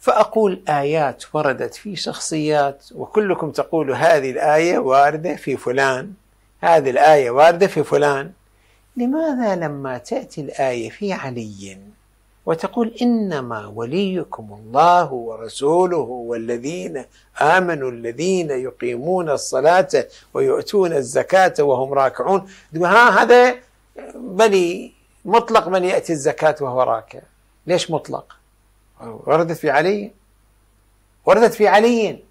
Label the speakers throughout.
Speaker 1: فأقول آيات وردت في شخصيات وكلكم تقول هذه الآية واردة في فلان هذه الآية واردة في فلان لماذا لما تأتي الآية في علي وتقول إنما وليكم الله ورسوله والذين آمنوا الذين يقيمون الصلاة ويؤتون الزكاة وهم راكعون ها هذا بلي مطلق من يأتي الزكاة وهو راكع ليش مطلق وردت في علي وردت في علي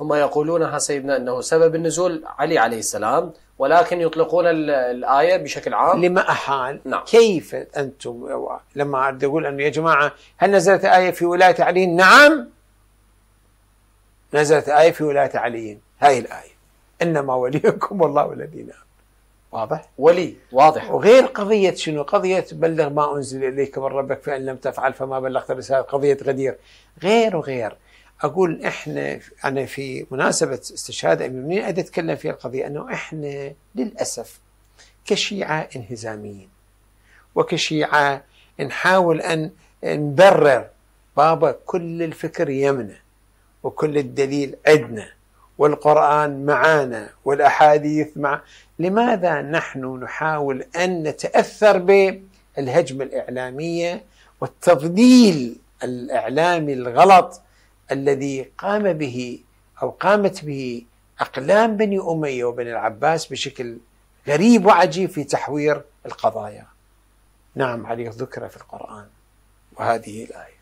Speaker 1: هم يقولونها سيدنا أنه سبب النزول علي عليه السلام ولكن يطلقون الآية بشكل عام لما أحال نعم. كيف أنتم لما أقول أنه يا جماعة هل نزلت آية في ولاية علي نعم نزلت آية في ولاية علي هاي الآية إنما وليكم والله الذي نعم واضح ولي واضح وغير قضية شنو قضية بلغ ما أنزل إليك من ربك فإن لم تفعل فما بلغت رسالة قضية غدير غير وغير أقول إحنا أنا في مناسبة استشهاد أمير المؤمنين أتكلم في القضية أنه إحنا للأسف كشيعة انهزاميين وكشيعة نحاول أن نبرر بابا كل الفكر يمنا وكل الدليل عندنا والقرآن معانا والأحاديث مع لماذا نحن نحاول أن نتأثر بالهجمة الإعلامية والتضليل الإعلامي الغلط الذي قام به أو قامت به أقلام بني أمية وبني العباس بشكل غريب وعجيب في تحوير القضايا نعم عليه ذكر في القرآن وهذه الآية